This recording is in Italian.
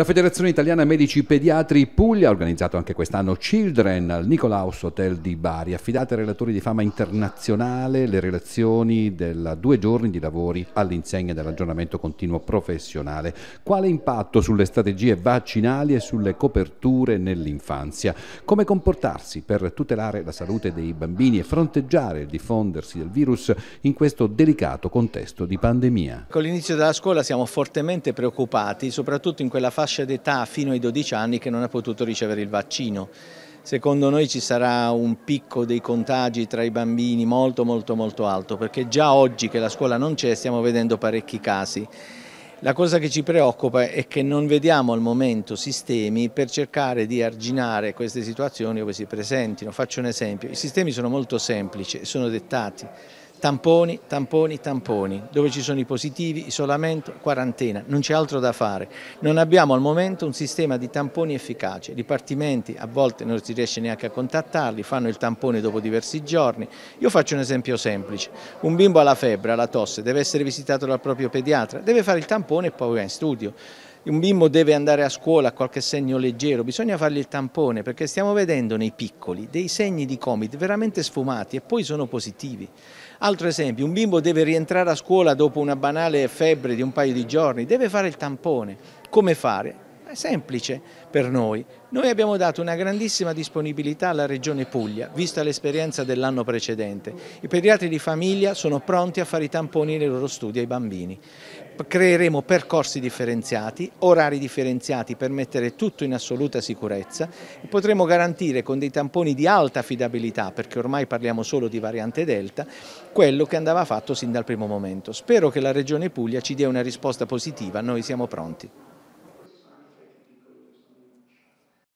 La Federazione Italiana Medici Pediatri Puglia ha organizzato anche quest'anno Children al Nicolaus Hotel di Bari, affidate ai relatori di fama internazionale le relazioni della due giorni di lavori all'insegna dell'aggiornamento continuo professionale. Quale impatto sulle strategie vaccinali e sulle coperture nell'infanzia? Come comportarsi per tutelare la salute dei bambini e fronteggiare il diffondersi del virus in questo delicato contesto di pandemia? Con l'inizio della scuola siamo fortemente preoccupati, soprattutto in quella fase fascia d'età fino ai 12 anni che non ha potuto ricevere il vaccino. Secondo noi ci sarà un picco dei contagi tra i bambini molto molto molto alto perché già oggi che la scuola non c'è stiamo vedendo parecchi casi. La cosa che ci preoccupa è che non vediamo al momento sistemi per cercare di arginare queste situazioni dove si presentino. Faccio un esempio, i sistemi sono molto semplici, sono dettati tamponi, tamponi, tamponi, dove ci sono i positivi, isolamento, quarantena, non c'è altro da fare. Non abbiamo al momento un sistema di tamponi efficace, i dipartimenti a volte non si riesce neanche a contattarli, fanno il tampone dopo diversi giorni. Io faccio un esempio semplice, un bimbo ha la febbre, ha la tosse, deve essere visitato dal proprio pediatra, deve fare il tampone e poi va in studio un bimbo deve andare a scuola a qualche segno leggero, bisogna fargli il tampone perché stiamo vedendo nei piccoli dei segni di comit veramente sfumati e poi sono positivi. Altro esempio, un bimbo deve rientrare a scuola dopo una banale febbre di un paio di giorni, deve fare il tampone. Come fare? È semplice per noi. Noi abbiamo dato una grandissima disponibilità alla Regione Puglia, vista l'esperienza dell'anno precedente. I pediatri di famiglia sono pronti a fare i tamponi nei loro studi ai bambini. Creeremo percorsi differenziati, orari differenziati per mettere tutto in assoluta sicurezza e potremo garantire con dei tamponi di alta affidabilità, perché ormai parliamo solo di variante Delta, quello che andava fatto sin dal primo momento. Spero che la Regione Puglia ci dia una risposta positiva, noi siamo pronti.